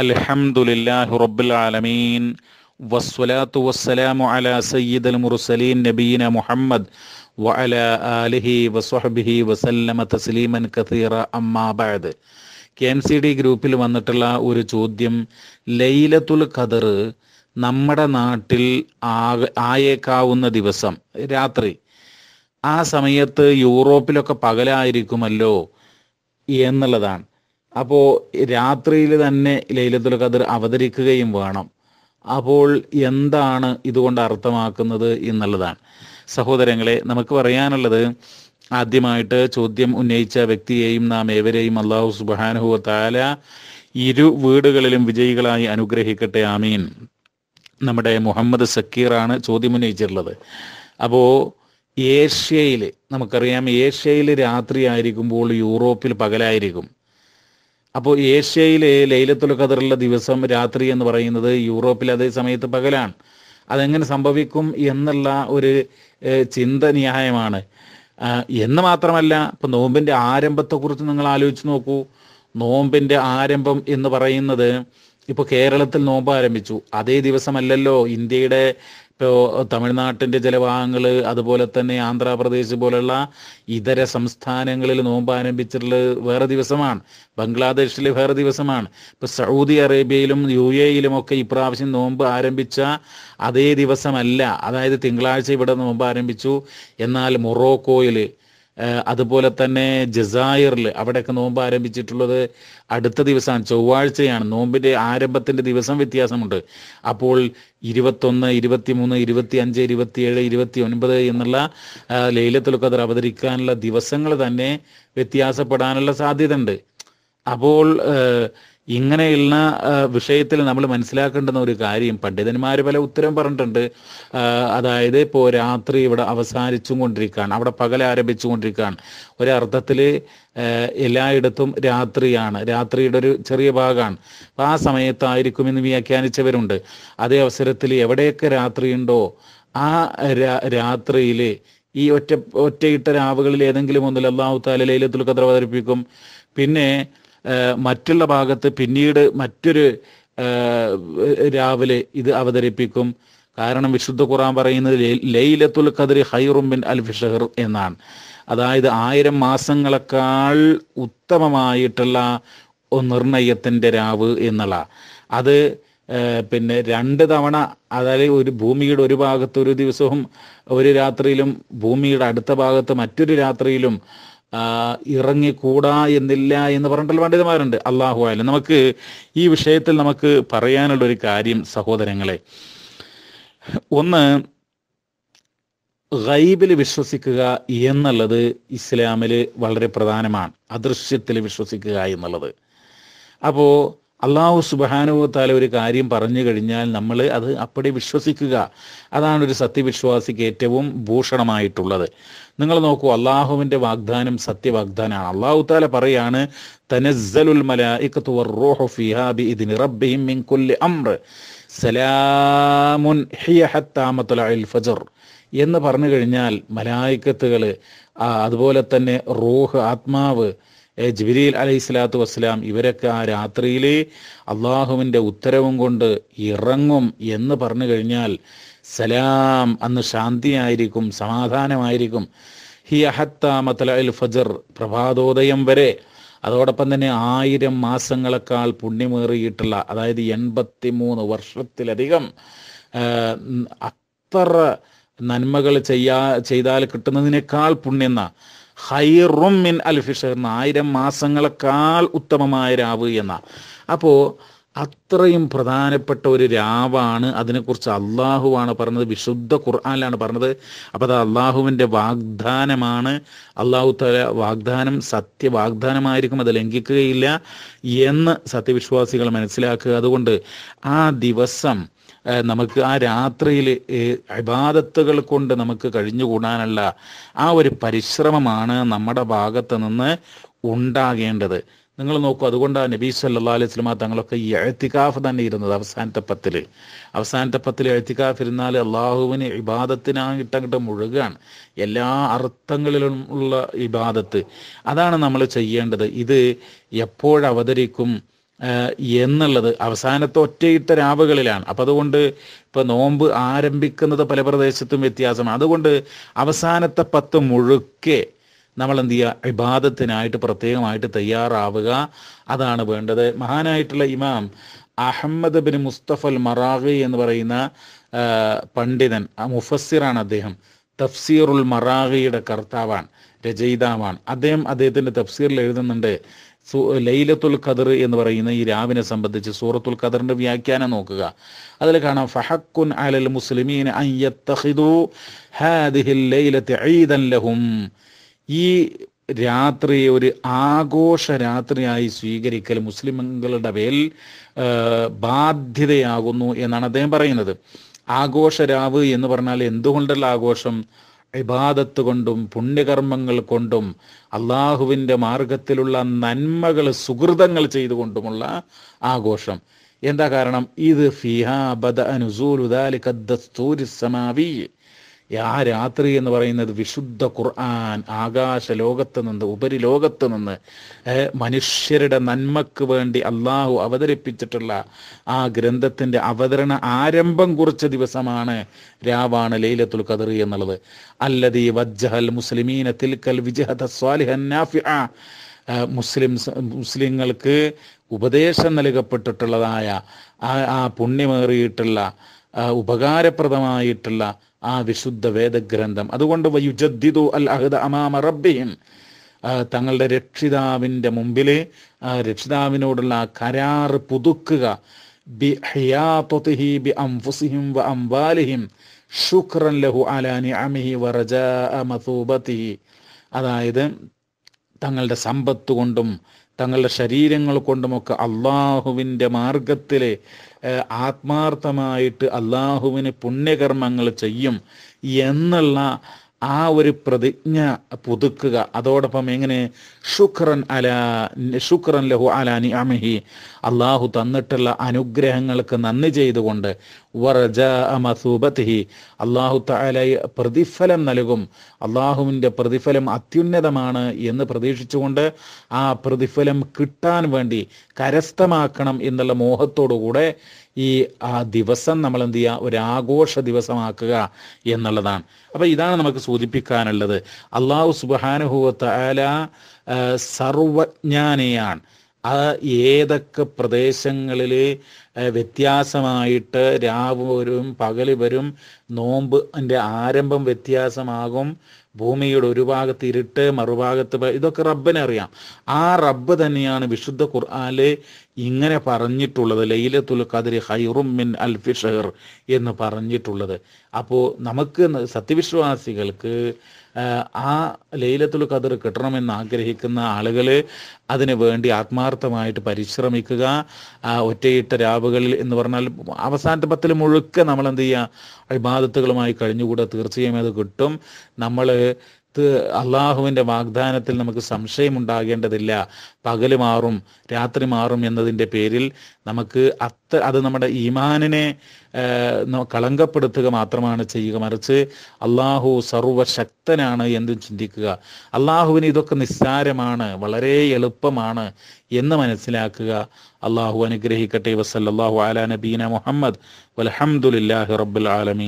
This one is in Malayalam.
അൽഹംദുലില്ലാഹി റബ്ബിൽ ആലമീൻ വസ്സലാത്തു വസ്സലാമു അലാ സയ്യിദൽ മുർസലീൻ നബീന മുഹമ്മദ് വഅല ആലിഹി വസ്വഹബിഹി വസല്ലമ തസ്ലീമൻ കസീറ അമ്മാ ബഅദ് കെഎംസിഡി ഗ്രൂപ്പിൽ വന്നിട്ടുള്ള ഒരു ചോദ്യം ലൈലത്തുൽ ഖദർ നമ്മുടെ നാട്ടിൽ ആയേക്കാവുന്ന ദിവസം രാത്രി ആ സമയത്ത് യൂറോപ്പിലൊക്കെ പകലായിരിക്കുമല്ലോ എന്നുള്ളതാണ് അപ്പോൾ രാത്രിയിൽ തന്നെ ലൈലത്തുൽ ഖദർ അവതരിക്കുകയും വേണം അപ്പോൾ എന്താണ് ഇതുകൊണ്ട് അർത്ഥമാക്കുന്നത് എന്നുള്ളതാണ് സഹോദരങ്ങളെ നമുക്ക് പറയാനുള്ളത് ആദ്യമായിട്ട് ചോദ്യം ഉന്നയിച്ച വ്യക്തിയെയും നാം ഏവരെയും അള്ളാഹു സുബാനുഹു താല ഇരു വീടുകളിലും വിജയികളായി അനുഗ്രഹിക്കട്ടെ ആമീൻ നമ്മുടെ മുഹമ്മദ് സക്കീറാണ് ചോദ്യം ഉന്നയിച്ചിട്ടുള്ളത് അപ്പോൾ ഏഷ്യയിൽ നമുക്കറിയാം ഏഷ്യയിൽ രാത്രി ആയിരിക്കുമ്പോൾ യൂറോപ്പിൽ പകലായിരിക്കും അപ്പോൾ ഏഷ്യയിലെ ലൈലത്തുൽ ഖദറുള്ള ദിവസം രാത്രി എന്ന് പറയുന്നത് യൂറോപ്പിൽ അതേ സമയത്ത് പകലാണ് അതെങ്ങനെ സംഭവിക്കും എന്നുള്ള ഒരു ചിന്ത ന്യായമാണ് എന്ന് മാത്രമല്ല ഇപ്പം നോമ്പിൻ്റെ ആരംഭത്തെക്കുറിച്ച് നിങ്ങൾ ആലോചിച്ച് നോക്കൂ നോമ്പിൻ്റെ ആരംഭം എന്ന് പറയുന്നത് ഇപ്പൊ കേരളത്തിൽ നോമ്പ് ആരംഭിച്ചു അതേ ദിവസമല്ലല്ലോ ഇന്ത്യയുടെ ഇപ്പോൾ തമിഴ്നാട്ടിൻ്റെ ചില ഭാഗങ്ങൾ അതുപോലെ തന്നെ ആന്ധ്രാപ്രദേശ് പോലുള്ള ഇതര സംസ്ഥാനങ്ങളിൽ നോമ്പ് ആരംഭിച്ചിട്ടുള്ളത് വേറെ ദിവസമാണ് ബംഗ്ലാദേശിൽ വേറെ ദിവസമാണ് ഇപ്പോൾ സൗദി അറേബ്യയിലും യു എയിലും ഒക്കെ ഇപ്രാവശ്യം നോമ്പ് ആരംഭിച്ച അതേ ദിവസമല്ല അതായത് തിങ്കളാഴ്ച ഇവിടെ നോമ്പ് ആരംഭിച്ചു എന്നാൽ മൊറോക്കോയിൽ അതുപോലെ തന്നെ ജസായറിൽ അവിടെയൊക്കെ നോമ്പ് ആരംഭിച്ചിട്ടുള്ളത് അടുത്ത ദിവസമാണ് ചൊവ്വാഴ്ചയാണ് നോമ്പിൻ്റെ ആരംഭത്തിൻ്റെ ദിവസം വ്യത്യാസമുണ്ട് അപ്പോൾ ഇരുപത്തൊന്ന് മൂന്ന് ഇരുപത്തി അഞ്ച് ഏഴ് ഇരുപത്തി ഒൻപത് എന്നുള്ള ലൈലത്തുൽ അത് അവതരിക്കാനുള്ള ദിവസങ്ങൾ തന്നെ വ്യത്യാസപ്പെടാനുള്ള സാധ്യതയുണ്ട് അപ്പോൾ ഇങ്ങനെയുള്ള വിഷയത്തിൽ നമ്മൾ മനസ്സിലാക്കേണ്ടുന്ന ഒരു കാര്യം പണ്ഡിതന്മാർ പല ഉത്തരം പറഞ്ഞിട്ടുണ്ട് അതായത് ഇപ്പോൾ രാത്രി ഇവിടെ അവസാനിച്ചും കൊണ്ടിരിക്കുകയാണ് അവിടെ പകൽ ആരംഭിച്ചു കൊണ്ടിരിക്കുകയാണ് ഒരർത്ഥത്തിൽ എല്ലായിടത്തും രാത്രിയാണ് രാത്രിയുടെ ഒരു ചെറിയ ഭാഗമാണ് അപ്പം ആ സമയത്തായിരിക്കും എന്ന് വ്യാഖ്യാനിച്ചവരുണ്ട് അതേ അവസരത്തിൽ എവിടെയൊക്കെ രാത്രിയുണ്ടോ ആ രാത്രിയിൽ ഈ ഒറ്റ ഒറ്റയിട്ട രാവുകളിൽ ഏതെങ്കിലും ഒന്നിൽ അള്ളാഹു താലയിലെ ലൈലത്തുൽ ഖദ്ര അവതരിപ്പിക്കും പിന്നെ മറ്റുള്ള ഭാഗത്ത് പിന്നീട് മറ്റൊരു രാവിലെ ഇത് അവതരിപ്പിക്കും കാരണം വിശുദ്ധ ഖുറാൻ പറയുന്നത് ലൈലത്തുൽ ഖദർ ഹൈറുംബിൻ അൽ ഫിഷഹർ എന്നാണ് അതായത് ആയിരം മാസങ്ങളെക്കാൾ ഉത്തമമായിട്ടുള്ള നിർണയത്തിൻ്റെ രാവ് എന്നുള്ള അത് പിന്നെ രണ്ട് തവണ അതായത് ഒരു ഭൂമിയുടെ ഒരു ഭാഗത്ത് ഒരു ദിവസവും ഒരു രാത്രിയിലും ഭൂമിയുടെ അടുത്ത ഭാഗത്ത് മറ്റൊരു രാത്രിയിലും ഇറങ്ങിക്കൂടാ എന്നില്ല എന്ന് പറഞ്ഞിട്ടുള്ള പണ്ഡിതന്മാരുണ്ട് അള്ളാഹു ആയാലും നമുക്ക് ഈ വിഷയത്തിൽ നമുക്ക് പറയാനുള്ള ഒരു കാര്യം സഹോദരങ്ങളെ ഒന്ന് ഗൈബിൽ വിശ്വസിക്കുക എന്നുള്ളത് ഇസ്ലാമിൽ വളരെ പ്രധാനമാണ് അദൃശ്യത്തിൽ വിശ്വസിക്കുക എന്നുള്ളത് അപ്പോൾ അള്ളാഹു സുബാനുഭവത്താൽ ഒരു കാര്യം പറഞ്ഞു കഴിഞ്ഞാൽ നമ്മൾ അത് അപ്പടി വിശ്വസിക്കുക അതാണ് ഒരു സത്യവിശ്വാസിക്ക് ഏറ്റവും ഭൂഷണമായിട്ടുള്ളത് നിങ്ങൾ നോക്കൂ അള്ളാഹുവിൻ്റെ വാഗ്ദാനം സത്യവാഗ്ദാനമാണ് അള്ളാഹു താല പറയാണ് തനസ്സലുൽ ഫജർ എന്ന് പറഞ്ഞു കഴിഞ്ഞാൽ മലായിക്കത്തുകൾ അതുപോലെ തന്നെ റൂഹ് ആത്മാവ് ജിബിരിൽ അലൈഹി സ്വലാത്തു വസ്സലാം ഇവരൊക്കെ ആ രാത്രിയിൽ അള്ളാഹുവിൻ്റെ ഉത്തരവും കൊണ്ട് ഇറങ്ങും എന്ന് പറഞ്ഞു കഴിഞ്ഞാൽ സലാം അന്ന് ശാന്തിയായിരിക്കും സമാധാനമായിരിക്കും ഹി അൽ ഫജർ പ്രഭാതോദയം വരെ അതോടൊപ്പം തന്നെ ആയിരം മാസങ്ങളെക്കാൾ പുണ്യമേറിയിട്ടുള്ള അതായത് എൺപത്തി മൂന്ന് വർഷത്തിലധികം അത്ര നന്മകൾ ചെയ്യാ ചെയ്താൽ കിട്ടുന്നതിനേക്കാൾ പുണ്യെന്ന ഹൈറും മിൻ അൽഫിഷർ ആയിരം മാസങ്ങളെക്കാൾ ഉത്തമമായ രാവ് എന്ന അപ്പോൾ അത്രയും പ്രധാനപ്പെട്ട ഒരു രാവാണ് അതിനെക്കുറിച്ച് അള്ളാഹുവാണ് പറഞ്ഞത് വിശുദ്ധ ഖുർആാനിലാണ് പറഞ്ഞത് അപ്പോൾ അത് അള്ളാഹുവിൻ്റെ വാഗ്ദാനമാണ് അള്ളാഹു തല വാഗ്ദാനം സത്യ വാഗ്ദാനമായിരിക്കും അത് ലംഘിക്കുകയില്ല എന്ന് സത്യവിശ്വാസികൾ മനസ്സിലാക്കുക അതുകൊണ്ട് ആ ദിവസം നമുക്ക് ആ രാത്രിയിൽ ഇബാദത്തുകൾ കൊണ്ട് നമുക്ക് കഴിഞ്ഞുകൂടാനുള്ള ആ ഒരു പരിശ്രമമാണ് നമ്മുടെ ഭാഗത്ത് നിന്ന് ഉണ്ടാകേണ്ടത് നിങ്ങൾ നോക്കൂ അതുകൊണ്ടാണ് നബീസ് സല്ലാ അലൈഹി സ്വലമ തങ്ങളൊക്കെ ഈ എഴുത്തിക്കാഫ് തന്നെ ഇരുന്നത് അവസാനത്തെ പത്തിൽ അവസാനത്തെ പത്തിൽ എഴുത്തിക്കാഫ് ഇരുന്നാൽ അള്ളാഹുവിന് ഇബാദത്തിനായിട്ട് അങ്ങോട്ട് മുഴുകാണ് എല്ലാ അർത്ഥങ്ങളിലും ഉള്ള ഇബാദത്ത് അതാണ് നമ്മൾ ചെയ്യേണ്ടത് ഇത് എപ്പോഴവതരിക്കും എന്നുള്ളത് അവസാനത്തെ ഒറ്റയിട്ട രാവുകളിലാണ് അപ്പം അതുകൊണ്ട് ഇപ്പം നോമ്പ് ആരംഭിക്കുന്നത് പല പ്രദേശത്തും വ്യത്യാസമാണ് അതുകൊണ്ട് അവസാനത്തെ പത്ത് മുഴുക്കെ നമ്മൾ എന്ത് ചെയ്യുക വിവാദത്തിനായിട്ട് പ്രത്യേകമായിട്ട് തയ്യാറാവുക അതാണ് വേണ്ടത് മഹാനായിട്ടുള്ള ഇമാം അഹമ്മദ് ബിൻ മുസ്തഫൽ മറാഖി എന്ന് പറയുന്ന പണ്ഡിതൻ മുഫസ്സിറാണ് അദ്ദേഹം തഫ്സീറുൽ മറാഖിയുടെ കർത്താവാണ് രചയിതാവാണ് അദ്ദേഹം അദ്ദേഹത്തിൻ്റെ തഫ്സീറിൽ എഴുതുന്നുണ്ട് ലൈലത്തുൽ ഖദർ എന്ന് പറയുന്ന ഈ രാവിനെ സംബന്ധിച്ച് സൂറത്തുൽ ഖദറിൻ്റെ വ്യാഖ്യാനം നോക്കുക അതിൽ കാണാം ഫഹക്കുൻ അലൽ മുസ്ലിമീൻ ലഹും ഈ രാത്രി ഒരു ആഘോഷ രാത്രിയായി സ്വീകരിക്കൽ മുസ്ലിമുകളുടെ മേൽ ബാധ്യതയാകുന്നു എന്നാണ് അദ്ദേഹം പറയുന്നത് രാവ് എന്ന് പറഞ്ഞാൽ എന്തുകൊണ്ടുള്ള ആഘോഷം ഇബാദത്ത് കൊണ്ടും പുണ്യകർമ്മങ്ങൾ കൊണ്ടും അള്ളാഹുവിൻ്റെ മാർഗത്തിലുള്ള നന്മകൾ സുഹൃതങ്ങൾ ചെയ്തുകൊണ്ടുമുള്ള ആഘോഷം എന്താ കാരണം ഇത് ഫിഹാ ബദ അനുസൂലുദാലിക്കദ്ദൂരി സമാവി ആ രാത്രി എന്ന് പറയുന്നത് വിശുദ്ധ ഖുർആൻ ആകാശ ലോകത്ത് നിന്ന് ഉപരി ലോകത്ത് നിന്ന് മനുഷ്യരുടെ നന്മക്ക് വേണ്ടി അള്ളാഹു അവതരിപ്പിച്ചിട്ടുള്ള ആ ഗ്രന്ഥത്തിൻ്റെ അവതരണ ആരംഭം കുറിച്ച ദിവസമാണ് രാവാണ് ലൈലത്തുൽ ഖദർ എന്നുള്ളത് അല്ലതി വജ്ജഹൽ മുസ്ലിമീന തിൽക്കൽ വിജഹത സ്വാലിഹൻ ആ മുസ്ലിം മുസ്ലിങ്ങൾക്ക് ഉപദേശം നൽകപ്പെട്ടിട്ടുള്ളതായ ആ പുണ്യമേറിയിട്ടുള്ള ഉപകാരപ്രദമായിട്ടുള്ള ആ വിശുദ്ധ വേദഗ്രന്ഥം അതുകൊണ്ട് വയുജദ്ദിദു അൽ അഹദ അമാമ റബ്ബിയും തങ്ങളുടെ രക്ഷിതാവിൻ്റെ മുമ്പിൽ ആ രക്ഷിതാവിനോടുള്ള ആ കരാറ് പുതുക്കുക ബി ഹയാത്തൊതിഹി ബി അംഫുസിഹിം വ അംവാലിഹിം ശുക്രൻ ലഹു അലാനി അമിഹി വറജ മസൂബത്തിഹി അതായത് തങ്ങളുടെ സമ്പത്ത് കൊണ്ടും തങ്ങളുടെ ശരീരങ്ങൾ കൊണ്ടുമൊക്കെ അള്ളാഹുവിൻ്റെ മാർഗത്തിലെ ആത്മാർത്ഥമായിട്ട് അള്ളാഹുവിന് പുണ്യകർമ്മങ്ങൾ ചെയ്യും എന്നുള്ള ആ ഒരു പ്രതിജ്ഞ പുതുക്കുക അതോടൊപ്പം എങ്ങനെ ഷുക്രൻ അല ഷുക്രൻ ലഹു അലാനി അമിഹി അള്ളാഹു തന്നിട്ടുള്ള അനുഗ്രഹങ്ങൾക്ക് നന്ദി ചെയ്തുകൊണ്ട് അള്ളാഹു താലയെ പ്രതിഫലം നൽകും അള്ളാഹുവിൻ്റെ പ്രതിഫലം അത്യുന്നതമാണ് എന്ന് പ്രതീക്ഷിച്ചുകൊണ്ട് ആ പ്രതിഫലം കിട്ടാൻ വേണ്ടി കരസ്ഥമാക്കണം എന്നുള്ള മോഹത്തോടുകൂടെ ഈ ആ ദിവസം നമ്മൾ എന്ത് ചെയ്യുക ഒരു ആഘോഷ ദിവസമാക്കുക എന്നുള്ളതാണ് അപ്പോൾ ഇതാണ് നമുക്ക് സൂചിപ്പിക്കാനുള്ളത് അള്ളാഹു അല സർവജ്ഞാനിയാണ് ആ ഏതൊക്കെ പ്രദേശങ്ങളിൽ വ്യത്യാസമായിട്ട് രാവ് വരും പകൽ വരും നോമ്പിൻ്റെ ആരംഭം വ്യത്യാസമാകും ഭൂമിയുടെ ഒരു ഭാഗത്ത് ഇരുട്ട് മറുഭാഗത്ത് ഇതൊക്കെ റബ്ബിനെ അറിയാം ആ റബ്ബ് തന്നെയാണ് വിശുദ്ധ ഖുർആാലെ ഇങ്ങനെ പറഞ്ഞിട്ടുള്ളത് ലൈലത്തുൽ കതിരി ഹൈറും മിൻ അൽഫി ഷഹർ എന്ന് പറഞ്ഞിട്ടുള്ളത് അപ്പോൾ നമുക്ക് സത്യവിശ്വാസികൾക്ക് ആ ലൈലത്തുൽ കതിർ കിട്ടണമെന്ന് ആഗ്രഹിക്കുന്ന ആളുകൾ അതിനു വേണ്ടി ആത്മാർത്ഥമായിട്ട് പരിശ്രമിക്കുക ഒറ്റയിട്ട രാവ് ക്ലബുകളിൽ എന്ന് പറഞ്ഞാൽ അവസാനത്തെ പത്തിൽ മുഴുക്കെ നമ്മൾ എന്ത് ചെയ്യുക അഭിബാധത്തുകളുമായി കഴിഞ്ഞുകൂടെ തീർച്ചയായും അത് കിട്ടും നമ്മൾ അള്ളാഹുവിന്റെ വാഗ്ദാനത്തിൽ നമുക്ക് സംശയം ഉണ്ടാകേണ്ടതില്ല പകൽ മാറും രാത്രി മാറും എന്നതിൻ്റെ പേരിൽ നമുക്ക് അത്ര അത് നമ്മുടെ ഈമാനിനെ കളങ്കപ്പെടുത്തുക മാത്രമാണ് ചെയ്യുക മറിച്ച് അള്ളാഹു സർവശക്തനാണ് എന്ന് ചിന്തിക്കുക അള്ളാഹുവിന് ഇതൊക്കെ നിസ്സാരമാണ് വളരെ എളുപ്പമാണ് എന്ന് മനസ്സിലാക്കുക അള്ളാഹു അനുഗ്രഹിക്കട്ടെ വസല്ലാഹു അല നബീന മുഹമ്മദ് വലഹമുല്ലാഹി റബ്ബുൽ ആലമീൻ